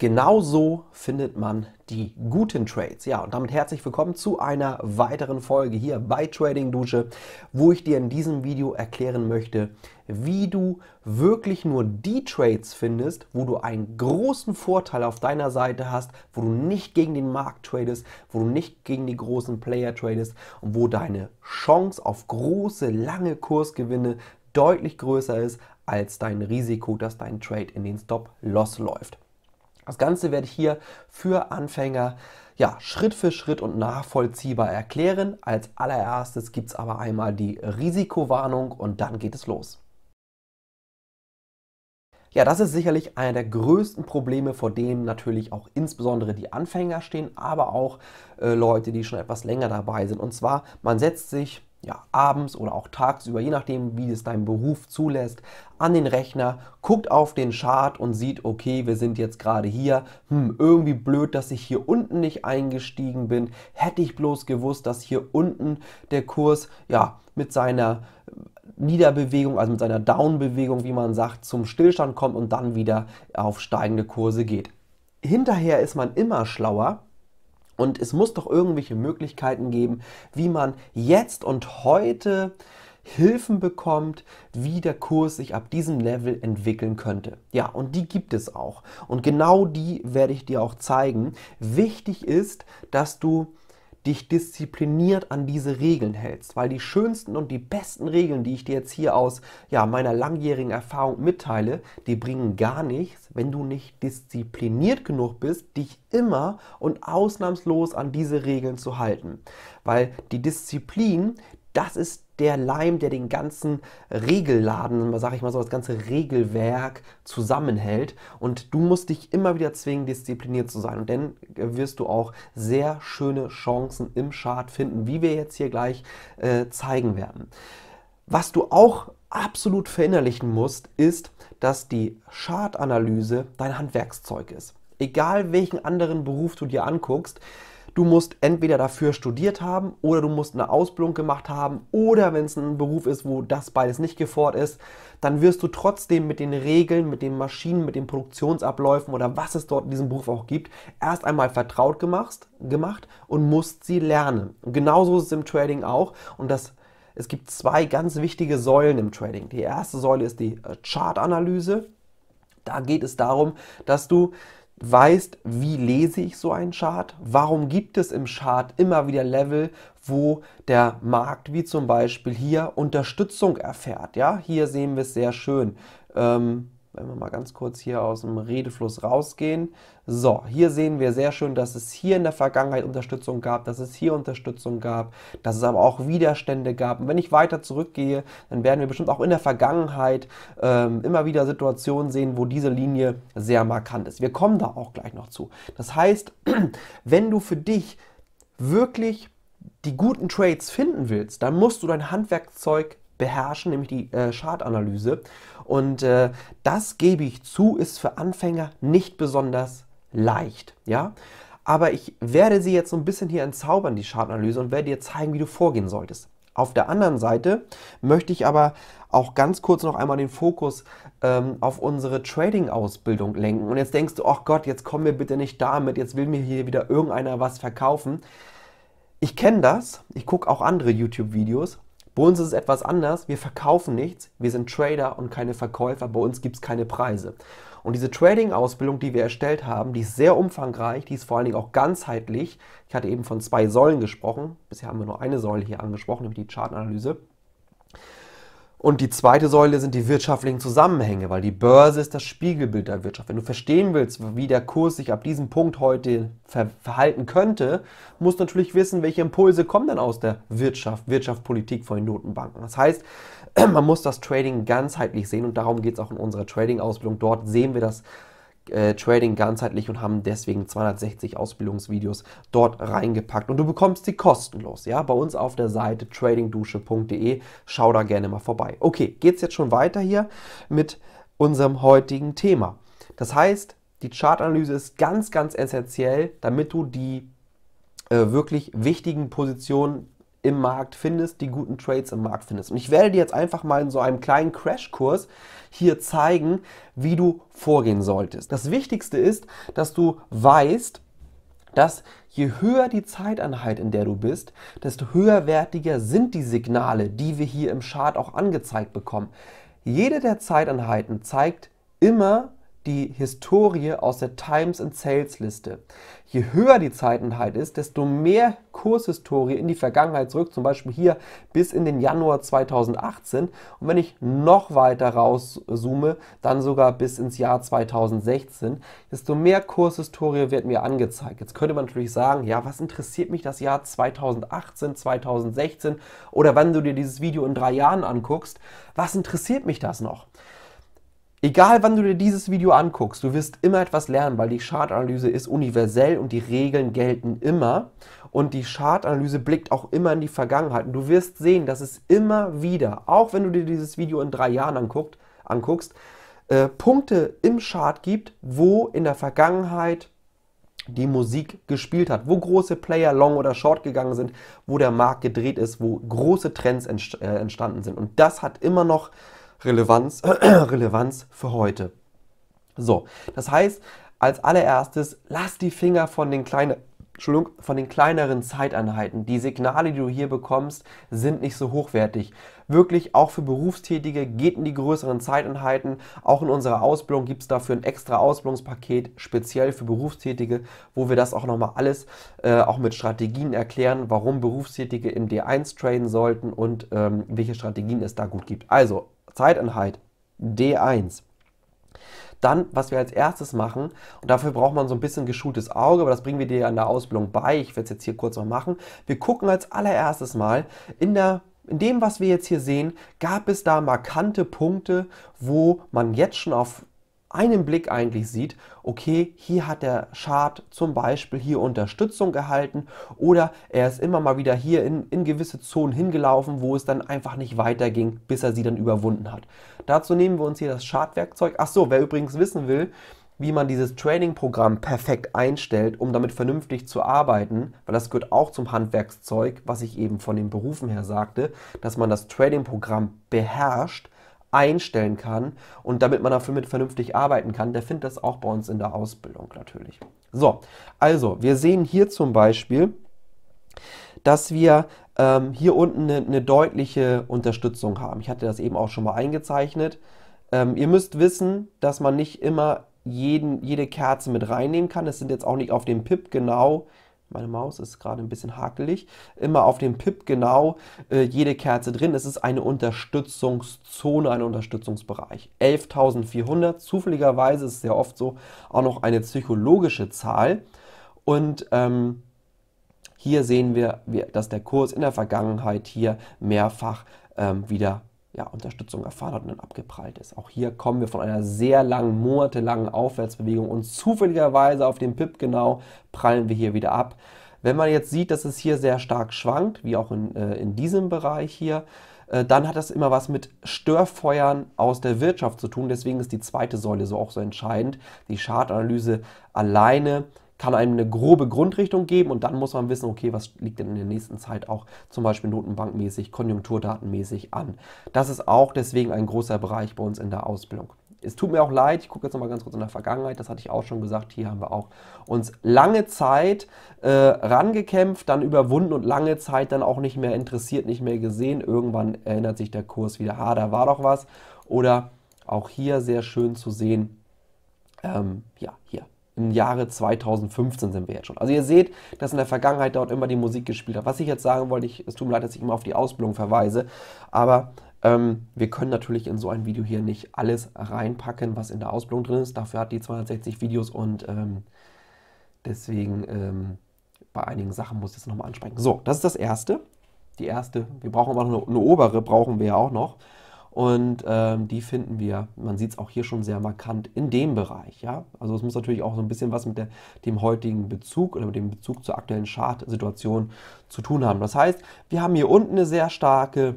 Genauso findet man die guten Trades. Ja, und damit herzlich willkommen zu einer weiteren Folge hier bei Trading Dusche, wo ich dir in diesem Video erklären möchte, wie du wirklich nur die Trades findest, wo du einen großen Vorteil auf deiner Seite hast, wo du nicht gegen den Markt tradest, wo du nicht gegen die großen Player tradest und wo deine Chance auf große, lange Kursgewinne deutlich größer ist als dein Risiko, dass dein Trade in den Stop-Loss läuft. Das Ganze werde ich hier für Anfänger ja, Schritt für Schritt und nachvollziehbar erklären. Als allererstes gibt es aber einmal die Risikowarnung und dann geht es los. Ja, das ist sicherlich einer der größten Probleme, vor denen natürlich auch insbesondere die Anfänger stehen, aber auch äh, Leute, die schon etwas länger dabei sind. Und zwar, man setzt sich ja, abends oder auch tagsüber, je nachdem, wie es dein Beruf zulässt, an den Rechner, guckt auf den Chart und sieht, okay, wir sind jetzt gerade hier. Hm, irgendwie blöd, dass ich hier unten nicht eingestiegen bin. Hätte ich bloß gewusst, dass hier unten der Kurs, ja, mit seiner Niederbewegung, also mit seiner Downbewegung, wie man sagt, zum Stillstand kommt und dann wieder auf steigende Kurse geht. Hinterher ist man immer schlauer, und es muss doch irgendwelche Möglichkeiten geben, wie man jetzt und heute Hilfen bekommt, wie der Kurs sich ab diesem Level entwickeln könnte. Ja, und die gibt es auch. Und genau die werde ich dir auch zeigen. Wichtig ist, dass du dich diszipliniert an diese Regeln hältst, weil die schönsten und die besten Regeln, die ich dir jetzt hier aus ja, meiner langjährigen Erfahrung mitteile, die bringen gar nichts, wenn du nicht diszipliniert genug bist, dich immer und ausnahmslos an diese Regeln zu halten, weil die Disziplin, das ist der Leim, der den ganzen Regelladen, sag ich mal so, das ganze Regelwerk zusammenhält. Und du musst dich immer wieder zwingen, diszipliniert zu sein. Und dann wirst du auch sehr schöne Chancen im Chart finden, wie wir jetzt hier gleich äh, zeigen werden. Was du auch absolut verinnerlichen musst, ist, dass die Chartanalyse dein Handwerkszeug ist. Egal welchen anderen Beruf du dir anguckst, Du musst entweder dafür studiert haben oder du musst eine Ausbildung gemacht haben oder wenn es ein Beruf ist, wo das beides nicht gefordert ist, dann wirst du trotzdem mit den Regeln, mit den Maschinen, mit den Produktionsabläufen oder was es dort in diesem Beruf auch gibt, erst einmal vertraut gemacht, gemacht und musst sie lernen. Und genauso ist es im Trading auch und das es gibt zwei ganz wichtige Säulen im Trading. Die erste Säule ist die äh, Chartanalyse. Da geht es darum, dass du weißt, wie lese ich so einen Chart, warum gibt es im Chart immer wieder Level, wo der Markt, wie zum Beispiel hier, Unterstützung erfährt. Ja, hier sehen wir es sehr schön. Ähm, wenn wir mal ganz kurz hier aus dem Redefluss rausgehen. So, hier sehen wir sehr schön, dass es hier in der Vergangenheit Unterstützung gab, dass es hier Unterstützung gab, dass es aber auch Widerstände gab. Und wenn ich weiter zurückgehe, dann werden wir bestimmt auch in der Vergangenheit ähm, immer wieder Situationen sehen, wo diese Linie sehr markant ist. Wir kommen da auch gleich noch zu. Das heißt, wenn du für dich wirklich die guten Trades finden willst, dann musst du dein Handwerkzeug beherrschen, nämlich die äh, Chartanalyse. Und äh, das gebe ich zu, ist für Anfänger nicht besonders leicht. Ja? Aber ich werde sie jetzt so ein bisschen hier entzaubern, die Chartanalyse, und werde dir zeigen, wie du vorgehen solltest. Auf der anderen Seite möchte ich aber auch ganz kurz noch einmal den Fokus ähm, auf unsere Trading-Ausbildung lenken. Und jetzt denkst du, ach oh Gott, jetzt komm mir bitte nicht damit, jetzt will mir hier wieder irgendeiner was verkaufen. Ich kenne das, ich gucke auch andere YouTube-Videos bei uns ist es etwas anders. Wir verkaufen nichts. Wir sind Trader und keine Verkäufer. Bei uns gibt es keine Preise. Und diese Trading-Ausbildung, die wir erstellt haben, die ist sehr umfangreich, die ist vor allen Dingen auch ganzheitlich. Ich hatte eben von zwei Säulen gesprochen. Bisher haben wir nur eine Säule hier angesprochen, nämlich die Chartanalyse. Und die zweite Säule sind die wirtschaftlichen Zusammenhänge, weil die Börse ist das Spiegelbild der Wirtschaft. Wenn du verstehen willst, wie der Kurs sich ab diesem Punkt heute ver verhalten könnte, musst du natürlich wissen, welche Impulse kommen dann aus der Wirtschaft, Wirtschaftspolitik von den Notenbanken. Das heißt, man muss das Trading ganzheitlich sehen und darum geht es auch in unserer Trading-Ausbildung. Dort sehen wir das äh, Trading ganzheitlich und haben deswegen 260 Ausbildungsvideos dort reingepackt. Und du bekommst sie kostenlos, ja, bei uns auf der Seite tradingdusche.de. Schau da gerne mal vorbei. Okay, geht's jetzt schon weiter hier mit unserem heutigen Thema. Das heißt, die Chartanalyse ist ganz, ganz essentiell, damit du die äh, wirklich wichtigen Positionen im Markt findest, die guten Trades im Markt findest. Und ich werde dir jetzt einfach mal in so einem kleinen Crashkurs hier zeigen, wie du vorgehen solltest. Das Wichtigste ist, dass du weißt, dass je höher die Zeiteinheit, in der du bist, desto höherwertiger sind die Signale, die wir hier im Chart auch angezeigt bekommen. Jede der Zeiteinheiten zeigt immer die Historie aus der Times and Sales Liste. Je höher die Zeitenheit halt ist, desto mehr Kurshistorie in die Vergangenheit zurück, zum Beispiel hier bis in den Januar 2018. Und wenn ich noch weiter rauszoome, dann sogar bis ins Jahr 2016, desto mehr Kurshistorie wird mir angezeigt. Jetzt könnte man natürlich sagen, ja, was interessiert mich das Jahr 2018, 2016 oder wenn du dir dieses Video in drei Jahren anguckst, was interessiert mich das noch? Egal wann du dir dieses Video anguckst, du wirst immer etwas lernen, weil die Chartanalyse ist universell und die Regeln gelten immer. Und die Chartanalyse blickt auch immer in die Vergangenheit. Und du wirst sehen, dass es immer wieder, auch wenn du dir dieses Video in drei Jahren anguckt, anguckst, äh, Punkte im Chart gibt, wo in der Vergangenheit die Musik gespielt hat, wo große Player long oder short gegangen sind, wo der Markt gedreht ist, wo große Trends äh, entstanden sind. Und das hat immer noch Relevanz, Relevanz für heute. So, das heißt, als allererstes, lass die Finger von den kleinen Entschuldigung, von den kleineren Zeiteinheiten. Die Signale, die du hier bekommst, sind nicht so hochwertig. Wirklich auch für Berufstätige geht in die größeren Zeiteinheiten. Auch in unserer Ausbildung gibt es dafür ein extra Ausbildungspaket, speziell für Berufstätige, wo wir das auch nochmal alles äh, auch mit Strategien erklären, warum Berufstätige im D1 traden sollten und ähm, welche Strategien es da gut gibt. Also Zeiteinheit, D1. Dann, was wir als erstes machen, und dafür braucht man so ein bisschen geschultes Auge, aber das bringen wir dir an der Ausbildung bei. Ich werde es jetzt hier kurz noch machen. Wir gucken als allererstes mal in der in dem, was wir jetzt hier sehen, gab es da markante Punkte, wo man jetzt schon auf einem Blick eigentlich sieht, okay, hier hat der Chart zum Beispiel hier Unterstützung erhalten oder er ist immer mal wieder hier in, in gewisse Zonen hingelaufen, wo es dann einfach nicht weiterging, bis er sie dann überwunden hat. Dazu nehmen wir uns hier das Chartwerkzeug. Achso, wer übrigens wissen will, wie man dieses Trading-Programm perfekt einstellt, um damit vernünftig zu arbeiten, weil das gehört auch zum Handwerkszeug, was ich eben von den Berufen her sagte, dass man das Trading-Programm beherrscht, einstellen kann und damit man dafür mit vernünftig arbeiten kann, der findet das auch bei uns in der Ausbildung natürlich. So, also wir sehen hier zum Beispiel, dass wir ähm, hier unten eine, eine, deutliche Unterstützung haben. Ich hatte das eben auch schon mal eingezeichnet. Ähm, ihr müsst wissen, dass man nicht immer jeden, jede Kerze mit reinnehmen kann. Es sind jetzt auch nicht auf dem PIP genau meine Maus ist gerade ein bisschen hakelig, immer auf dem Pip genau äh, jede Kerze drin. Es ist eine Unterstützungszone, ein Unterstützungsbereich. 11.400, zufälligerweise ist es sehr oft so, auch noch eine psychologische Zahl. Und ähm, hier sehen wir, dass der Kurs in der Vergangenheit hier mehrfach ähm, wieder ja, Unterstützung erfahren hat und dann abgeprallt ist. Auch hier kommen wir von einer sehr langen, monatelangen Aufwärtsbewegung und zufälligerweise auf dem Pip genau prallen wir hier wieder ab. Wenn man jetzt sieht, dass es hier sehr stark schwankt, wie auch in, äh, in diesem Bereich hier, äh, dann hat das immer was mit Störfeuern aus der Wirtschaft zu tun. Deswegen ist die zweite Säule so auch so entscheidend. Die Chartanalyse alleine kann einem eine grobe Grundrichtung geben und dann muss man wissen, okay, was liegt denn in der nächsten Zeit auch zum Beispiel notenbankmäßig, konjunkturdatenmäßig an. Das ist auch deswegen ein großer Bereich bei uns in der Ausbildung. Es tut mir auch leid, ich gucke jetzt nochmal ganz kurz in der Vergangenheit, das hatte ich auch schon gesagt, hier haben wir auch uns lange Zeit äh, rangekämpft, dann überwunden und lange Zeit dann auch nicht mehr interessiert, nicht mehr gesehen. Irgendwann erinnert sich der Kurs wieder, ah, da war doch was. Oder auch hier sehr schön zu sehen, ähm, ja, hier, im Jahre 2015 sind wir jetzt schon. Also ihr seht, dass in der Vergangenheit dort immer die Musik gespielt hat. Was ich jetzt sagen wollte, ich, es tut mir leid, dass ich immer auf die Ausbildung verweise, aber ähm, wir können natürlich in so ein Video hier nicht alles reinpacken, was in der Ausbildung drin ist. Dafür hat die 260 Videos und ähm, deswegen ähm, bei einigen Sachen muss ich es nochmal ansprechen. So, das ist das Erste. Die erste, wir brauchen aber noch eine, eine obere, brauchen wir ja auch noch. Und ähm, die finden wir, man sieht es auch hier schon sehr markant in dem Bereich. Ja? Also es muss natürlich auch so ein bisschen was mit der, dem heutigen Bezug oder mit dem Bezug zur aktuellen Chart-Situation zu tun haben. Das heißt, wir haben hier unten eine sehr starke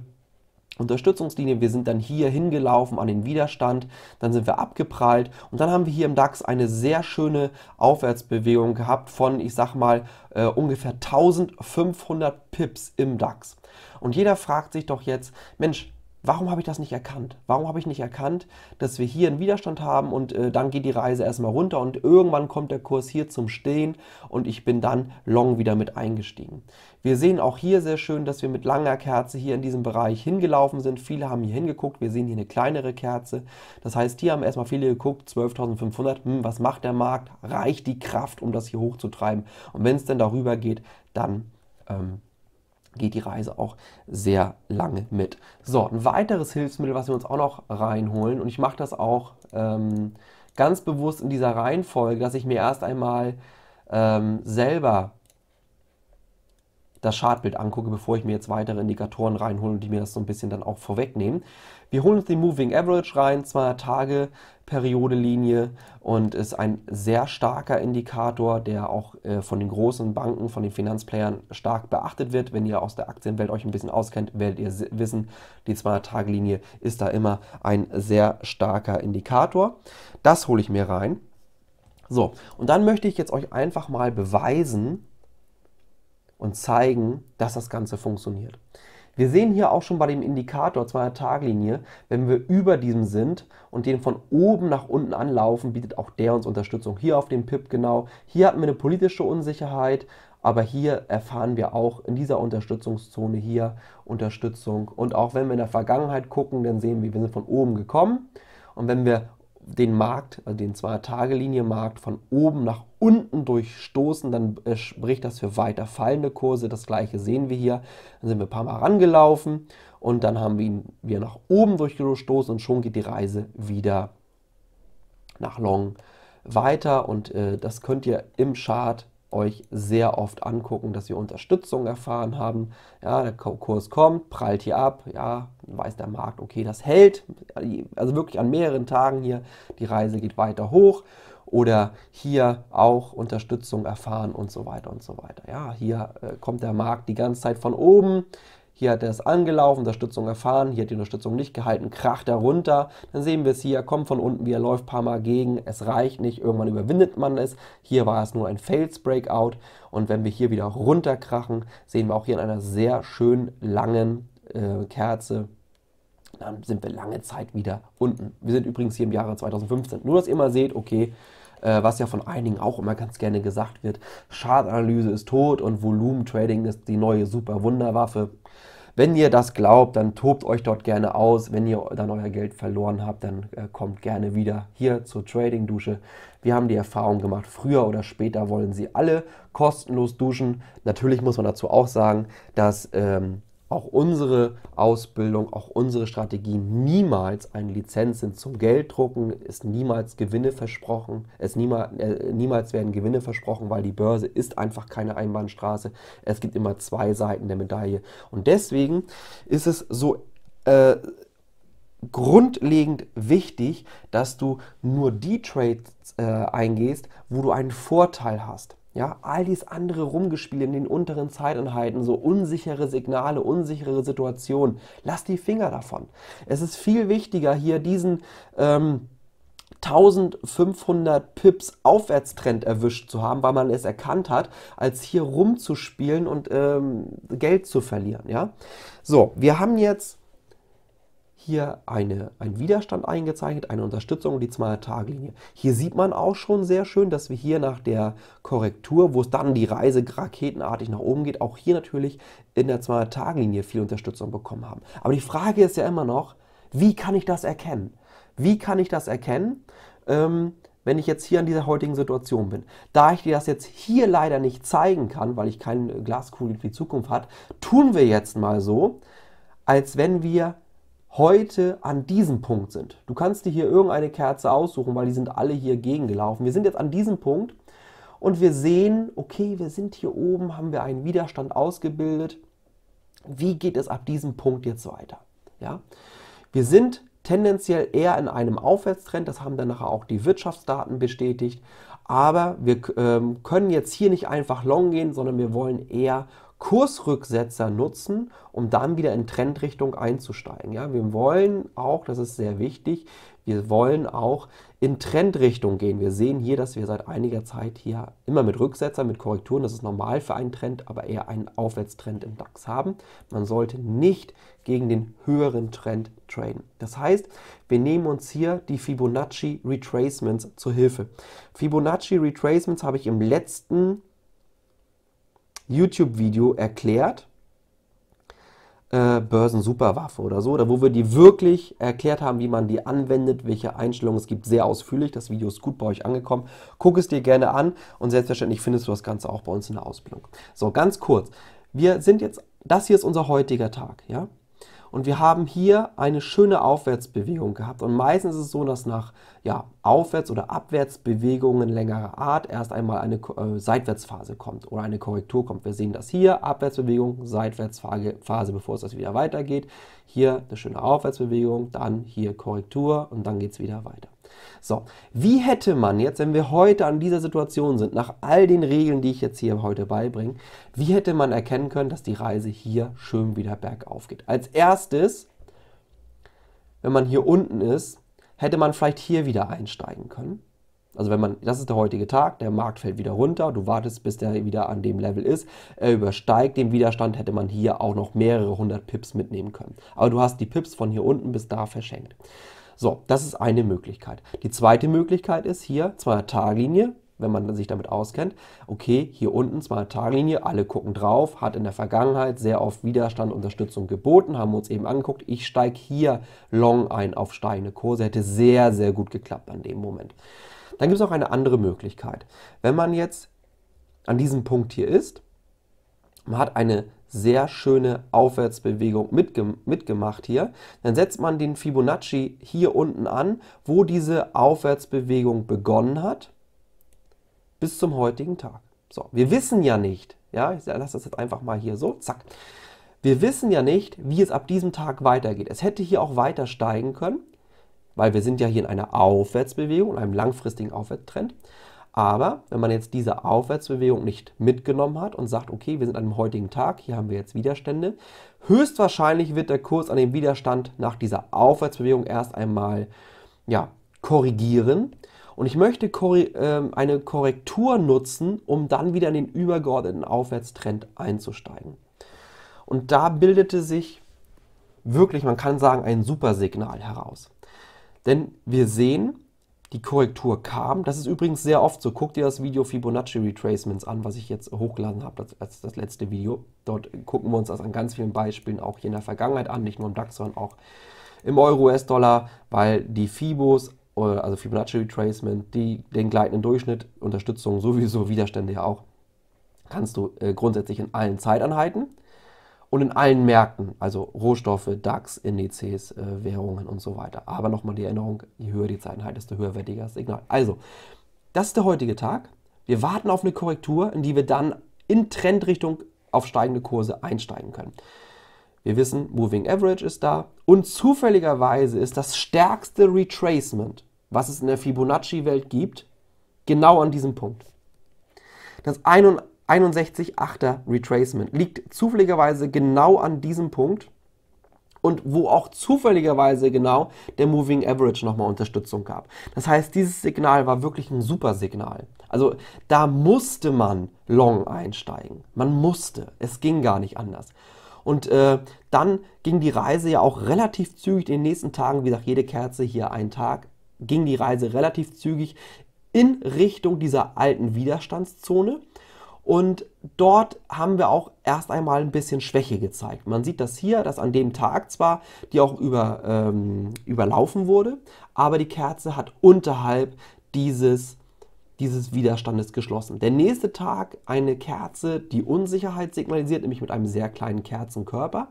Unterstützungslinie. Wir sind dann hier hingelaufen an den Widerstand, dann sind wir abgeprallt und dann haben wir hier im DAX eine sehr schöne Aufwärtsbewegung gehabt von, ich sag mal, äh, ungefähr 1500 Pips im DAX. Und jeder fragt sich doch jetzt, Mensch, Warum habe ich das nicht erkannt? Warum habe ich nicht erkannt, dass wir hier einen Widerstand haben und äh, dann geht die Reise erstmal runter und irgendwann kommt der Kurs hier zum Stehen und ich bin dann long wieder mit eingestiegen. Wir sehen auch hier sehr schön, dass wir mit langer Kerze hier in diesem Bereich hingelaufen sind. Viele haben hier hingeguckt. Wir sehen hier eine kleinere Kerze. Das heißt, hier haben erstmal viele geguckt, 12.500. Hm, was macht der Markt? Reicht die Kraft, um das hier hochzutreiben? Und wenn es denn darüber geht, dann ähm, geht die Reise auch sehr lange mit. So, ein weiteres Hilfsmittel, was wir uns auch noch reinholen, und ich mache das auch ähm, ganz bewusst in dieser Reihenfolge, dass ich mir erst einmal ähm, selber das Chartbild angucke, bevor ich mir jetzt weitere Indikatoren reinhole und die mir das so ein bisschen dann auch vorwegnehmen. Wir holen uns den Moving Average rein, 200 Tage Periode Linie und ist ein sehr starker Indikator, der auch äh, von den großen Banken, von den Finanzplayern stark beachtet wird. Wenn ihr aus der Aktienwelt euch ein bisschen auskennt, werdet ihr wissen, die 200 Tage Linie ist da immer ein sehr starker Indikator. Das hole ich mir rein. So, und dann möchte ich jetzt euch einfach mal beweisen, und zeigen, dass das Ganze funktioniert. Wir sehen hier auch schon bei dem Indikator 200 Tage Linie, wenn wir über diesem sind und den von oben nach unten anlaufen, bietet auch der uns Unterstützung. Hier auf dem PIP genau. Hier hatten wir eine politische Unsicherheit, aber hier erfahren wir auch in dieser Unterstützungszone hier Unterstützung. Und auch wenn wir in der Vergangenheit gucken, dann sehen wir, wir sind von oben gekommen. Und wenn wir den Markt, also den 200 Tage Linie Markt von oben nach unten durchstoßen, dann äh, spricht das für weiter fallende Kurse. Das gleiche sehen wir hier. Dann sind wir ein paar Mal rangelaufen und dann haben wir ihn wieder nach oben durchgestoßen und schon geht die Reise wieder nach Long weiter. Und äh, das könnt ihr im Chart euch sehr oft angucken, dass wir Unterstützung erfahren haben. Ja, der Kurs kommt, prallt hier ab, ja, weiß der Markt, okay, das hält. Also wirklich an mehreren Tagen hier, die Reise geht weiter hoch oder hier auch Unterstützung erfahren und so weiter und so weiter. Ja, hier äh, kommt der Markt die ganze Zeit von oben. Hier hat er es angelaufen, Unterstützung erfahren, hier hat die Unterstützung nicht gehalten, kracht er runter. Dann sehen wir es hier, kommt von unten, wie er läuft, paar Mal gegen, es reicht nicht, irgendwann überwindet man es. Hier war es nur ein Fails-Breakout und wenn wir hier wieder runterkrachen, sehen wir auch hier in einer sehr schön langen äh, Kerze, dann sind wir lange Zeit wieder unten. Wir sind übrigens hier im Jahre 2015. Nur, dass ihr mal seht, okay, äh, was ja von einigen auch immer ganz gerne gesagt wird. Chartanalyse ist tot und Volumentrading ist die neue super Wunderwaffe. Wenn ihr das glaubt, dann tobt euch dort gerne aus. Wenn ihr dann euer Geld verloren habt, dann äh, kommt gerne wieder hier zur Trading-Dusche. Wir haben die Erfahrung gemacht, früher oder später wollen sie alle kostenlos duschen. Natürlich muss man dazu auch sagen, dass ähm, auch unsere Ausbildung, auch unsere Strategien niemals eine Lizenz sind zum Gelddrucken, ist niemals Gewinne versprochen, es niemals, äh, niemals werden Gewinne versprochen, weil die Börse ist einfach keine Einbahnstraße. Es gibt immer zwei Seiten der Medaille. Und deswegen ist es so äh, grundlegend wichtig, dass du nur die Trades äh, eingehst, wo du einen Vorteil hast. Ja, all dies andere rumgespielt in den unteren Zeiteinheiten, so unsichere Signale, unsichere Situationen, lass die Finger davon. Es ist viel wichtiger, hier diesen ähm, 1500 Pips Aufwärtstrend erwischt zu haben, weil man es erkannt hat, als hier rumzuspielen und ähm, Geld zu verlieren. Ja, so, wir haben jetzt hier eine, ein Widerstand eingezeichnet, eine Unterstützung und die 200-Tage-Linie. Hier sieht man auch schon sehr schön, dass wir hier nach der Korrektur, wo es dann die Reise raketenartig nach oben geht, auch hier natürlich in der 200-Tage-Linie viel Unterstützung bekommen haben. Aber die Frage ist ja immer noch, wie kann ich das erkennen? Wie kann ich das erkennen, ähm, wenn ich jetzt hier in dieser heutigen Situation bin? Da ich dir das jetzt hier leider nicht zeigen kann, weil ich keine Glaskugel für die Zukunft habe, tun wir jetzt mal so, als wenn wir heute an diesem Punkt sind. Du kannst dir hier irgendeine Kerze aussuchen, weil die sind alle hier gegengelaufen. Wir sind jetzt an diesem Punkt und wir sehen, okay, wir sind hier oben, haben wir einen Widerstand ausgebildet. Wie geht es ab diesem Punkt jetzt weiter? Ja? Wir sind tendenziell eher in einem Aufwärtstrend, das haben dann nachher auch die Wirtschaftsdaten bestätigt. Aber wir ähm, können jetzt hier nicht einfach long gehen, sondern wir wollen eher Kursrücksetzer nutzen, um dann wieder in Trendrichtung einzusteigen. Ja, wir wollen auch, das ist sehr wichtig, wir wollen auch in Trendrichtung gehen. Wir sehen hier, dass wir seit einiger Zeit hier immer mit Rücksetzer, mit Korrekturen, das ist normal für einen Trend, aber eher einen Aufwärtstrend im DAX haben. Man sollte nicht gegen den höheren Trend traden. Das heißt, wir nehmen uns hier die Fibonacci Retracements zur Hilfe. Fibonacci Retracements habe ich im letzten YouTube-Video erklärt, äh, Börsensuperwaffe oder so, oder wo wir die wirklich erklärt haben, wie man die anwendet, welche Einstellungen es gibt, sehr ausführlich. Das Video ist gut bei euch angekommen. Guck es dir gerne an und selbstverständlich findest du das Ganze auch bei uns in der Ausbildung. So, ganz kurz. Wir sind jetzt, das hier ist unser heutiger Tag, ja? Und wir haben hier eine schöne Aufwärtsbewegung gehabt. Und meistens ist es so, dass nach ja, Aufwärts- oder Abwärtsbewegungen längerer Art erst einmal eine äh, Seitwärtsphase kommt oder eine Korrektur kommt. Wir sehen das hier, Abwärtsbewegung, Seitwärtsphase, bevor es das wieder weitergeht. Hier eine schöne Aufwärtsbewegung, dann hier Korrektur und dann geht es wieder weiter. So, wie hätte man jetzt, wenn wir heute an dieser Situation sind, nach all den Regeln, die ich jetzt hier heute beibringe, wie hätte man erkennen können, dass die Reise hier schön wieder bergauf geht? Als erstes, wenn man hier unten ist, hätte man vielleicht hier wieder einsteigen können. Also wenn man, das ist der heutige Tag, der Markt fällt wieder runter, du wartest, bis der wieder an dem Level ist, er übersteigt den Widerstand, hätte man hier auch noch mehrere hundert Pips mitnehmen können. Aber du hast die Pips von hier unten bis da verschenkt. So, das ist eine Möglichkeit. Die zweite Möglichkeit ist hier 200 Tage Linie, wenn man sich damit auskennt. Okay, hier unten 200 Tage Linie, alle gucken drauf, hat in der Vergangenheit sehr oft Widerstand, Unterstützung geboten, haben wir uns eben angeguckt. Ich steige hier long ein auf steigende Kurse, hätte sehr, sehr gut geklappt an dem Moment. Dann gibt es auch eine andere Möglichkeit. Wenn man jetzt an diesem Punkt hier ist, man hat eine sehr schöne Aufwärtsbewegung mitge mitgemacht hier. Dann setzt man den Fibonacci hier unten an, wo diese Aufwärtsbewegung begonnen hat, bis zum heutigen Tag. So, wir wissen ja nicht, ja, ich lasse das jetzt einfach mal hier so, zack. Wir wissen ja nicht, wie es ab diesem Tag weitergeht. Es hätte hier auch weiter steigen können, weil wir sind ja hier in einer Aufwärtsbewegung, in einem langfristigen Aufwärtstrend. Aber wenn man jetzt diese Aufwärtsbewegung nicht mitgenommen hat und sagt, okay, wir sind an einem heutigen Tag, hier haben wir jetzt Widerstände, höchstwahrscheinlich wird der Kurs an dem Widerstand nach dieser Aufwärtsbewegung erst einmal ja, korrigieren. Und ich möchte ähm, eine Korrektur nutzen, um dann wieder in den übergeordneten Aufwärtstrend einzusteigen. Und da bildete sich wirklich, man kann sagen, ein Supersignal heraus. Denn wir sehen, die Korrektur kam. Das ist übrigens sehr oft so. Guck dir das Video Fibonacci Retracements an, was ich jetzt hochgeladen habe als das letzte Video. Dort gucken wir uns das an ganz vielen Beispielen auch hier in der Vergangenheit an, nicht nur im DAX, sondern auch im Euro-US-Dollar, weil die Fibos, äh, also Fibonacci Retracement, die, den gleitenden Durchschnitt, Unterstützung sowieso, Widerstände ja auch, kannst du äh, grundsätzlich in allen Zeiteinheiten und in allen Märkten, also Rohstoffe, DAX, Indizes, äh, Währungen und so weiter. Aber nochmal die Erinnerung, je höher die Zeitenheit, halt, desto höherwertiger das Signal. Also, das ist der heutige Tag. Wir warten auf eine Korrektur, in die wir dann in Trendrichtung auf steigende Kurse einsteigen können. Wir wissen, Moving Average ist da und zufälligerweise ist das stärkste Retracement, was es in der Fibonacci-Welt gibt, genau an diesem Punkt. Das 1 61,8er Retracement liegt zufälligerweise genau an diesem Punkt und wo auch zufälligerweise genau der Moving Average nochmal Unterstützung gab. Das heißt, dieses Signal war wirklich ein super Signal. Also da musste man long einsteigen. Man musste. Es ging gar nicht anders. Und äh, dann ging die Reise ja auch relativ zügig in den nächsten Tagen, wie gesagt, jede Kerze hier ein Tag, ging die Reise relativ zügig in Richtung dieser alten Widerstandszone und dort haben wir auch erst einmal ein bisschen Schwäche gezeigt. Man sieht das hier, dass an dem Tag zwar die auch über, ähm, überlaufen wurde, aber die Kerze hat unterhalb dieses, dieses Widerstandes geschlossen. Der nächste Tag eine Kerze, die Unsicherheit signalisiert, nämlich mit einem sehr kleinen Kerzenkörper,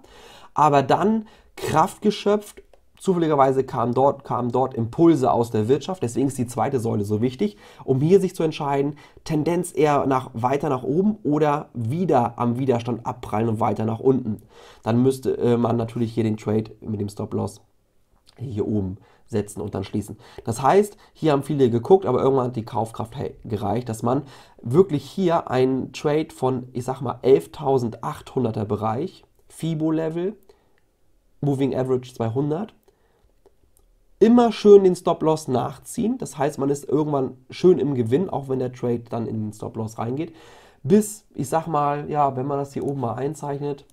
aber dann Kraft geschöpft Zufälligerweise kamen dort, kamen dort Impulse aus der Wirtschaft, deswegen ist die zweite Säule so wichtig, um hier sich zu entscheiden, Tendenz eher nach, weiter nach oben oder wieder am Widerstand abprallen und weiter nach unten. Dann müsste äh, man natürlich hier den Trade mit dem Stop-Loss hier oben setzen und dann schließen. Das heißt, hier haben viele geguckt, aber irgendwann hat die Kaufkraft gereicht, dass man wirklich hier einen Trade von, ich sag mal, 11.800er Bereich, FIBO-Level, Moving Average 200 immer schön den Stop-Loss nachziehen. Das heißt, man ist irgendwann schön im Gewinn, auch wenn der Trade dann in den Stop-Loss reingeht. Bis, ich sag mal, ja, wenn man das hier oben mal einzeichnet,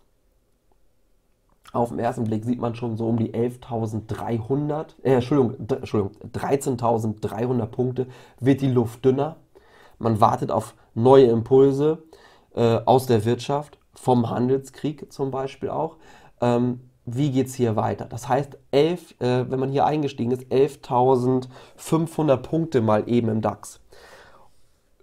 auf den ersten Blick sieht man schon so um die 11.300, äh, Entschuldigung, Entschuldigung 13.300 Punkte, wird die Luft dünner. Man wartet auf neue Impulse äh, aus der Wirtschaft, vom Handelskrieg zum Beispiel auch. Ähm, wie geht es hier weiter? Das heißt, 11, äh, wenn man hier eingestiegen ist, 11.500 Punkte mal eben im DAX.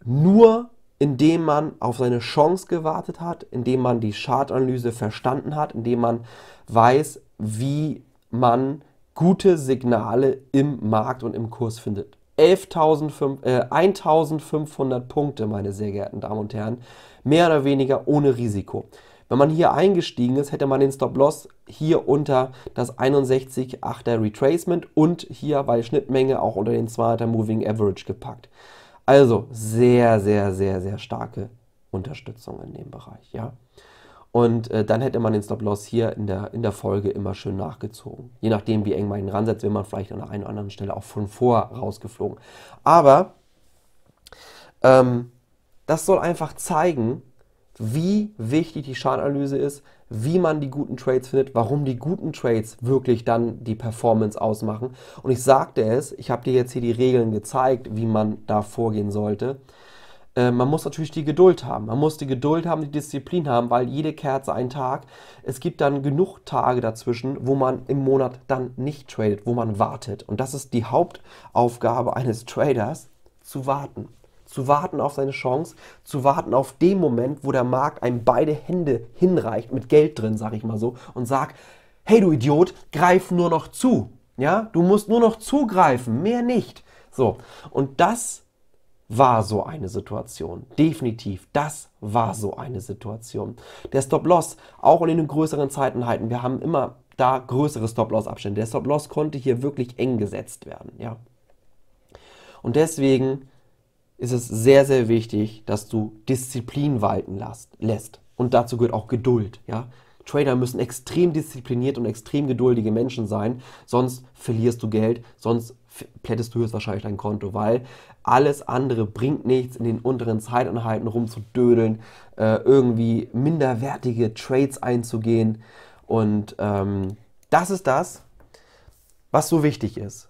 Nur indem man auf seine Chance gewartet hat, indem man die Chartanalyse verstanden hat, indem man weiß, wie man gute Signale im Markt und im Kurs findet. 11.500, äh, 1.500 Punkte, meine sehr geehrten Damen und Herren, mehr oder weniger ohne Risiko. Wenn man hier eingestiegen ist, hätte man den Stop-Loss hier unter das 61,8er Retracement und hier bei Schnittmenge auch unter den 200er Moving Average gepackt. Also sehr, sehr, sehr, sehr starke Unterstützung in dem Bereich, ja. Und äh, dann hätte man den Stop-Loss hier in der, in der Folge immer schön nachgezogen. Je nachdem, wie eng man ihn ransetzt, wäre man vielleicht an der einen oder anderen Stelle auch von vor rausgeflogen. Aber ähm, das soll einfach zeigen, wie wichtig die Chartanalyse ist, wie man die guten Trades findet, warum die guten Trades wirklich dann die Performance ausmachen. Und ich sagte es, ich habe dir jetzt hier die Regeln gezeigt, wie man da vorgehen sollte. Äh, man muss natürlich die Geduld haben. Man muss die Geduld haben, die Disziplin haben, weil jede Kerze ein Tag. Es gibt dann genug Tage dazwischen, wo man im Monat dann nicht tradet, wo man wartet. Und das ist die Hauptaufgabe eines Traders, zu warten zu warten auf seine Chance, zu warten auf den Moment, wo der Markt einem beide Hände hinreicht, mit Geld drin, sag ich mal so, und sagt, hey du Idiot, greif nur noch zu. Ja, du musst nur noch zugreifen, mehr nicht. So, und das war so eine Situation. Definitiv, das war so eine Situation. Der Stop-Loss, auch in den größeren Zeitenheiten, wir haben immer da größere Stop-Loss-Abstände. Der Stop-Loss konnte hier wirklich eng gesetzt werden, ja. Und deswegen ist es sehr, sehr wichtig, dass du Disziplin walten lässt. Und dazu gehört auch Geduld. Ja? Trader müssen extrem diszipliniert und extrem geduldige Menschen sein, sonst verlierst du Geld, sonst plättest du höchstwahrscheinlich dein Konto, weil alles andere bringt nichts, in den unteren Zeiteinheiten rumzudödeln, äh, irgendwie minderwertige Trades einzugehen. Und ähm, das ist das, was so wichtig ist.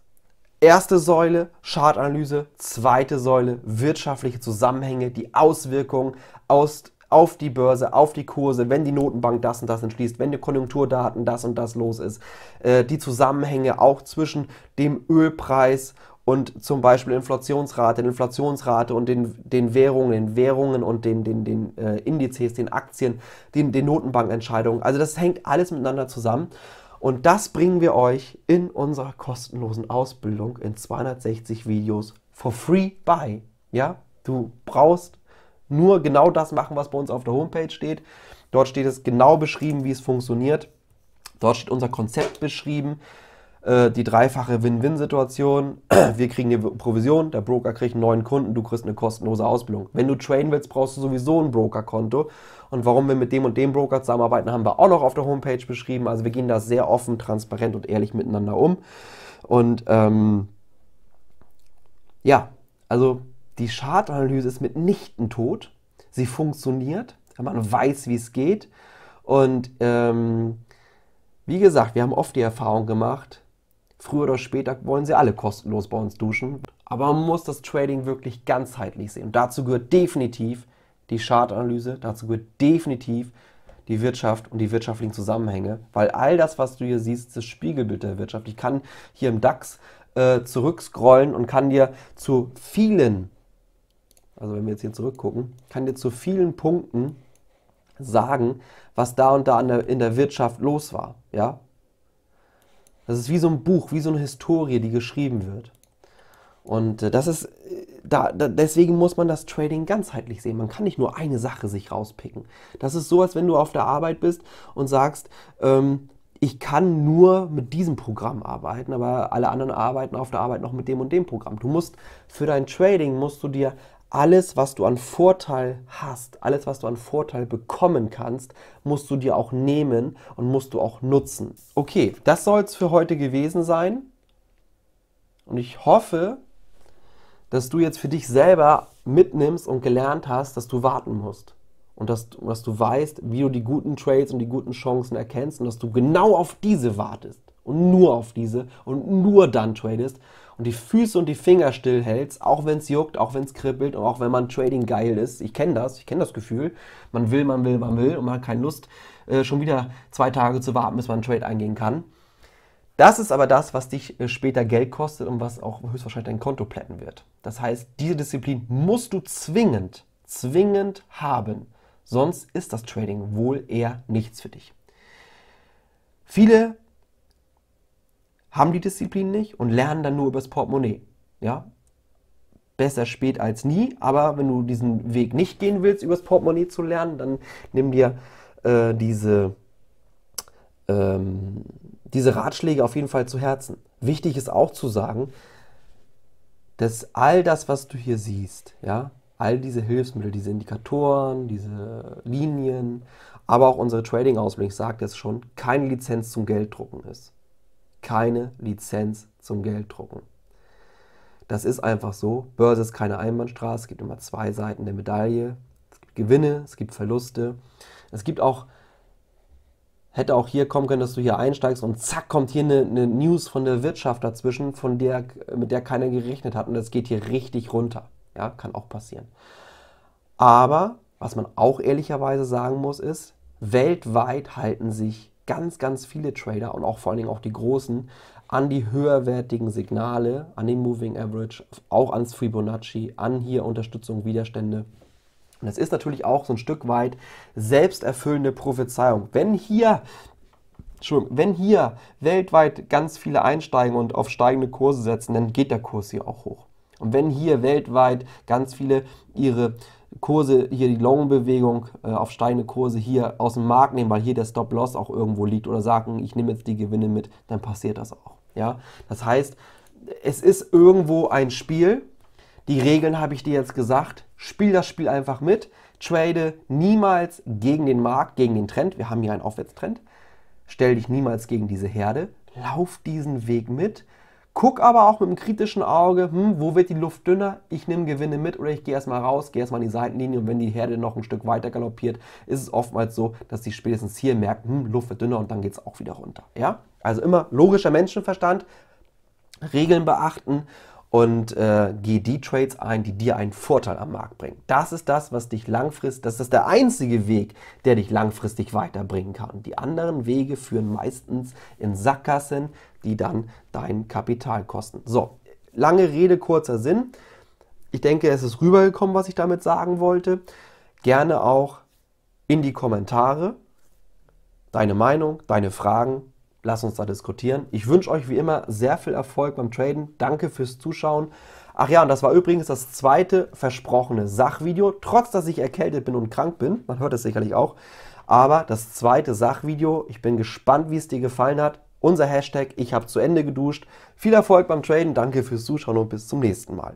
Erste Säule Chartanalyse, zweite Säule wirtschaftliche Zusammenhänge, die Auswirkungen aus, auf die Börse, auf die Kurse, wenn die Notenbank das und das entschließt, wenn die Konjunkturdaten das und das los ist. Äh, die Zusammenhänge auch zwischen dem Ölpreis und zum Beispiel Inflationsrate, Inflationsrate und den, den Währungen, den Währungen und den, den, den äh, Indizes, den Aktien, den, den Notenbankentscheidungen. Also das hängt alles miteinander zusammen. Und das bringen wir euch in unserer kostenlosen Ausbildung in 260 Videos for free bei. Ja, du brauchst nur genau das machen, was bei uns auf der Homepage steht. Dort steht es genau beschrieben, wie es funktioniert. Dort steht unser Konzept beschrieben. Äh, die dreifache Win-Win-Situation. Wir kriegen die Provision, der Broker kriegt einen neuen Kunden, du kriegst eine kostenlose Ausbildung. Wenn du traden willst, brauchst du sowieso ein Brokerkonto. Und warum wir mit dem und dem Broker zusammenarbeiten, haben wir auch noch auf der Homepage beschrieben. Also wir gehen da sehr offen, transparent und ehrlich miteinander um. Und ähm, ja, also die Chartanalyse ist mitnichten tot. Sie funktioniert, man weiß, wie es geht. Und ähm, wie gesagt, wir haben oft die Erfahrung gemacht, früher oder später wollen sie alle kostenlos bei uns duschen. Aber man muss das Trading wirklich ganzheitlich sehen. Und dazu gehört definitiv die Chartanalyse, dazu gehört definitiv die Wirtschaft und die wirtschaftlichen Zusammenhänge, weil all das, was du hier siehst, ist das Spiegelbild der Wirtschaft. Ich kann hier im DAX äh, zurückscrollen und kann dir zu vielen, also wenn wir jetzt hier zurückgucken, kann dir zu vielen Punkten sagen, was da und da der, in der Wirtschaft los war. Ja, das ist wie so ein Buch, wie so eine Historie, die geschrieben wird. Und äh, das ist, äh, da, da, deswegen muss man das Trading ganzheitlich sehen. Man kann nicht nur eine Sache sich rauspicken. Das ist so, als wenn du auf der Arbeit bist und sagst, ähm, ich kann nur mit diesem Programm arbeiten, aber alle anderen arbeiten auf der Arbeit noch mit dem und dem Programm. Du musst für dein Trading musst du dir alles, was du an Vorteil hast, alles, was du an Vorteil bekommen kannst, musst du dir auch nehmen und musst du auch nutzen. Okay, das soll es für heute gewesen sein. Und ich hoffe, dass du jetzt für dich selber mitnimmst und gelernt hast, dass du warten musst. Und dass, dass du weißt, wie du die guten Trades und die guten Chancen erkennst und dass du genau auf diese wartest und nur auf diese und nur dann tradest und die Füße und die Finger stillhältst, auch wenn es juckt, auch wenn es kribbelt und auch wenn man Trading geil ist. Ich kenne das, ich kenne das Gefühl. Man will, man will, man will und man hat keine Lust, äh, schon wieder zwei Tage zu warten, bis man einen Trade eingehen kann. Das ist aber das, was dich äh, später Geld kostet und was auch höchstwahrscheinlich dein Konto plätten wird. Das heißt, diese Disziplin musst du zwingend, zwingend haben. Sonst ist das Trading wohl eher nichts für dich. Viele haben die Disziplin nicht und lernen dann nur übers Portemonnaie. Ja? Besser spät als nie, aber wenn du diesen Weg nicht gehen willst, übers Portemonnaie zu lernen, dann nimm dir äh, diese, ähm, diese Ratschläge auf jeden Fall zu Herzen. Wichtig ist auch zu sagen, dass all das, was du hier siehst, ja, all diese Hilfsmittel, diese Indikatoren, diese Linien, aber auch unsere Trading-Ausbildung, ich sagte es schon, keine Lizenz zum Gelddrucken ist keine Lizenz zum Gelddrucken. Das ist einfach so. Börse ist keine Einbahnstraße. Es gibt immer zwei Seiten der Medaille. Es gibt Gewinne, es gibt Verluste. Es gibt auch, hätte auch hier kommen können, dass du hier einsteigst und zack, kommt hier eine, eine News von der Wirtschaft dazwischen, von der, mit der keiner gerechnet hat. Und das geht hier richtig runter. Ja, kann auch passieren. Aber was man auch ehrlicherweise sagen muss, ist, weltweit halten sich ganz, ganz viele Trader und auch vor allen Dingen auch die großen an die höherwertigen Signale, an den Moving Average, auch ans Fibonacci, an hier Unterstützung, Widerstände. Und das ist natürlich auch so ein Stück weit selbsterfüllende Prophezeiung. Wenn hier wenn hier weltweit ganz viele einsteigen und auf steigende Kurse setzen, dann geht der Kurs hier auch hoch. Und wenn hier weltweit ganz viele ihre Kurse, hier die Long-Bewegung äh, auf steigende Kurse hier aus dem Markt nehmen, weil hier der Stop-Loss auch irgendwo liegt oder sagen, ich nehme jetzt die Gewinne mit, dann passiert das auch. Ja? Das heißt, es ist irgendwo ein Spiel. Die Regeln habe ich dir jetzt gesagt. Spiel das Spiel einfach mit. Trade niemals gegen den Markt, gegen den Trend. Wir haben hier einen Aufwärtstrend. Stell dich niemals gegen diese Herde. Lauf diesen Weg mit Guck aber auch mit einem kritischen Auge, hm, wo wird die Luft dünner? Ich nehme Gewinne mit oder ich gehe erstmal raus, gehe erstmal in die Seitenlinie und wenn die Herde noch ein Stück weiter galoppiert, ist es oftmals so, dass die spätestens hier merken, hm, Luft wird dünner und dann geht es auch wieder runter. Ja? Also immer logischer Menschenverstand, Regeln beachten und äh, geh die Trades ein, die dir einen Vorteil am Markt bringen. Das ist das, was dich langfristig, das ist der einzige Weg, der dich langfristig weiterbringen kann. Die anderen Wege führen meistens in Sackgassen, die dann dein Kapital kosten. So, lange Rede, kurzer Sinn. Ich denke, es ist rübergekommen, was ich damit sagen wollte. Gerne auch in die Kommentare deine Meinung, deine Fragen. Lass uns da diskutieren. Ich wünsche euch wie immer sehr viel Erfolg beim Traden. Danke fürs Zuschauen. Ach ja, und das war übrigens das zweite versprochene Sachvideo, trotz dass ich erkältet bin und krank bin. Man hört es sicherlich auch. Aber das zweite Sachvideo, ich bin gespannt, wie es dir gefallen hat unser Hashtag Ich habe zu Ende geduscht. Viel Erfolg beim Traden, danke fürs Zuschauen und bis zum nächsten Mal.